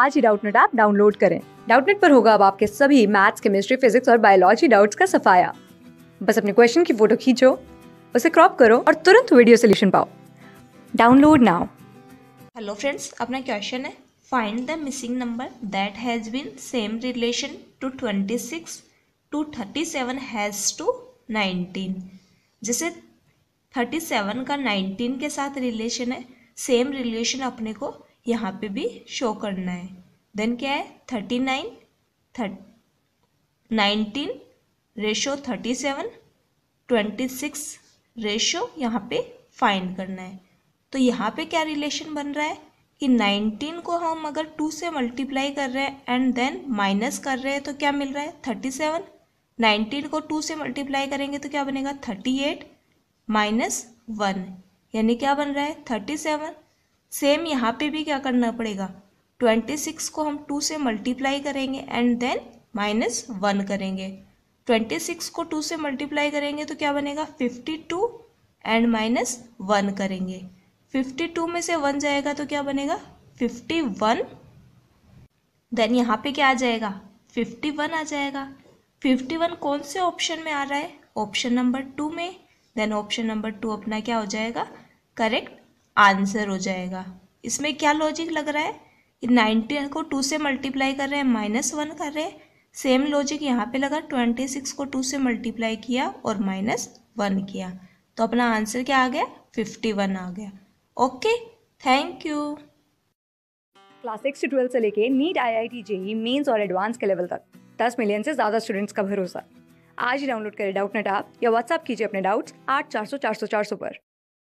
आज ही Doubtnut app download करें डाउटनेट पर होगा अब आपके सभी मैथ्स केमिस्ट्री फिजिक्स और बायोलॉजी डाउट्स का सफाया बस अपने क्वेश्चन की फोटो खींचो उसे क्रॉप करो और तुरंत वीडियो सोल्यूशन पाओ डाउनलोड नाउ हेलो फ्रेंड्स अपना क्वेश्चन है find the missing number that has been same relation to twenty six to thirty seven has to nineteen जैसे थर्टी सेवन का नाइनटीन के साथ रिलेशन है सेम रिलेशन अपने को यहाँ पे भी शो करना है देन क्या है thirty nine thirty nineteen ratio thirty seven twenty six ratio यहाँ पे फाइंड करना है तो यहाँ पे क्या रिलेशन बन रहा है कि नाइनटीन को हम अगर टू से मल्टीप्लाई कर रहे हैं एंड देन माइनस कर रहे हैं तो क्या मिल रहा है थर्टी सेवन नाइनटीन को टू से मल्टीप्लाई करेंगे तो क्या बनेगा थर्टी एट माइनस वन यानी क्या बन रहा है थर्टी सेवन सेम यहाँ पे भी क्या करना पड़ेगा ट्वेंटी सिक्स को हम टू से मल्टीप्लाई करेंगे एंड देन माइनस वन करेंगे ट्वेंटी सिक्स को टू से मल्टीप्लाई करेंगे तो क्या बनेगा fifty two and minus one करेंगे फिफ्टी टू में से वन जाएगा तो क्या बनेगा फिफ्टी वन देन यहाँ पे क्या आ जाएगा फिफ्टी वन आ जाएगा फिफ्टी वन कौन से ऑप्शन में आ रहा है ऑप्शन नंबर टू में देन ऑप्शन नंबर टू अपना क्या हो जाएगा करेक्ट आंसर हो जाएगा इसमें क्या लॉजिक लग रहा है कि नाइन्टी को टू से मल्टीप्लाई कर रहे हैं माइनस वन कर रहे हैं सेम लॉजिक यहाँ पे लगा ट्वेंटी सिक्स को टू से मल्टीप्लाई किया और माइनस वन किया तो अपना आंसर क्या आ गया फिफ्टी वन आ गया okay thank you class six twelve twelfth से लेके NEET I I T JEE mains और एडवांस के लेवल तक दस मिलियन से ज़्यादा स्टूडेंट्स का भरोसा आज ही डाउनलोड करें डाउट नेट आप या व्हाट्सअप कीजिए अपने डाउट्स आठ चार सौ चार सौ चार सौ पर